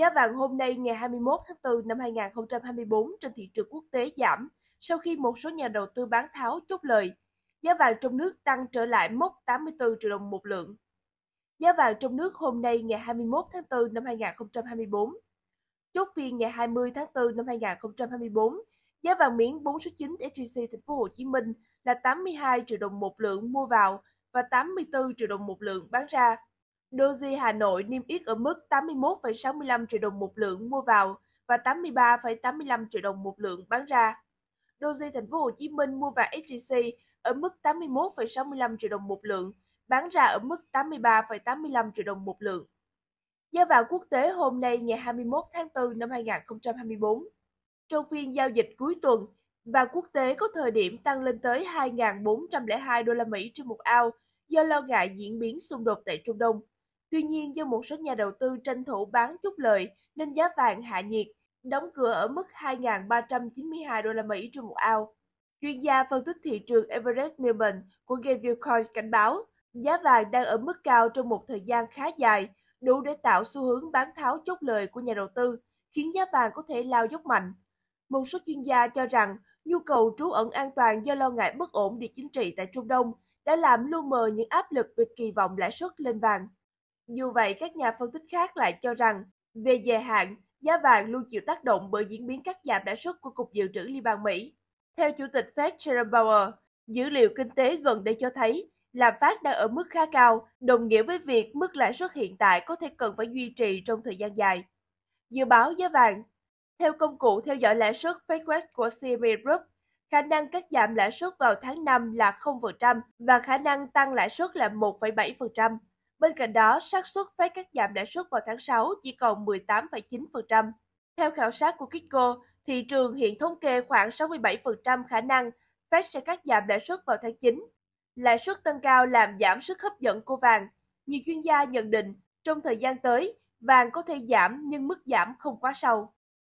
Giá vàng hôm nay ngày 21 tháng 4 năm 2024 trên thị trường quốc tế giảm sau khi một số nhà đầu tư bán tháo chốt lời. Giá vàng trong nước tăng trở lại mốc 84 triệu đồng một lượng. Giá vàng trong nước hôm nay ngày 21 tháng 4 năm 2024. Chốt phiên ngày 20 tháng 4 năm 2024, giá vàng miếng 4 số 9 SJC thành phố Hồ Chí Minh là 82 triệu đồng một lượng mua vào và 84 triệu đồng một lượng bán ra. Doji Hà Nội niêm yết ở mức 81,65 triệu đồng một lượng mua vào và 83,85 triệu đồng một lượng bán ra. Doji Thành phố Hồ Chí Minh mua vào SJC ở mức 81,65 triệu đồng một lượng, bán ra ở mức 83,85 triệu đồng một lượng. Giá vào quốc tế hôm nay ngày 21 tháng 4 năm 2024. Trong phiên giao dịch cuối tuần, vàng quốc tế có thời điểm tăng lên tới 2.402 đô la Mỹ trên một ao do lo ngại diễn biến xung đột tại Trung Đông. Tuy nhiên do một số nhà đầu tư tranh thủ bán chút lời nên giá vàng hạ nhiệt, đóng cửa ở mức 2.392 đô la Mỹ trên một ao. Chuyên gia phân tích thị trường Everest Millman của Gabriel Coins cảnh báo giá vàng đang ở mức cao trong một thời gian khá dài, đủ để tạo xu hướng bán tháo chốt lời của nhà đầu tư, khiến giá vàng có thể lao dốc mạnh. Một số chuyên gia cho rằng nhu cầu trú ẩn an toàn do lo ngại bất ổn địa chính trị tại Trung Đông đã làm lu mờ những áp lực về kỳ vọng lãi suất lên vàng. Dù vậy, các nhà phân tích khác lại cho rằng, về dài hạn, giá vàng luôn chịu tác động bởi diễn biến cắt giảm lãi suất của Cục Dự trữ Liên bang Mỹ. Theo Chủ tịch Fed Jerome Powell, dữ liệu kinh tế gần đây cho thấy lạm phát đang ở mức khá cao, đồng nghĩa với việc mức lãi suất hiện tại có thể cần phải duy trì trong thời gian dài. Dự báo giá vàng Theo công cụ theo dõi lãi suất FedQuest của CME Group, khả năng cắt giảm lãi suất vào tháng 5 là 0% và khả năng tăng lãi suất là 1,7%. Bên cạnh đó, xác suất phép cắt giảm lãi suất vào tháng 6 chỉ còn 18,9%. Theo khảo sát của Kiko, thị trường hiện thống kê khoảng 67% khả năng Fed sẽ cắt giảm lãi suất vào tháng 9. Lãi suất tăng cao làm giảm sức hấp dẫn của vàng. Nhiều chuyên gia nhận định, trong thời gian tới, vàng có thể giảm nhưng mức giảm không quá sâu.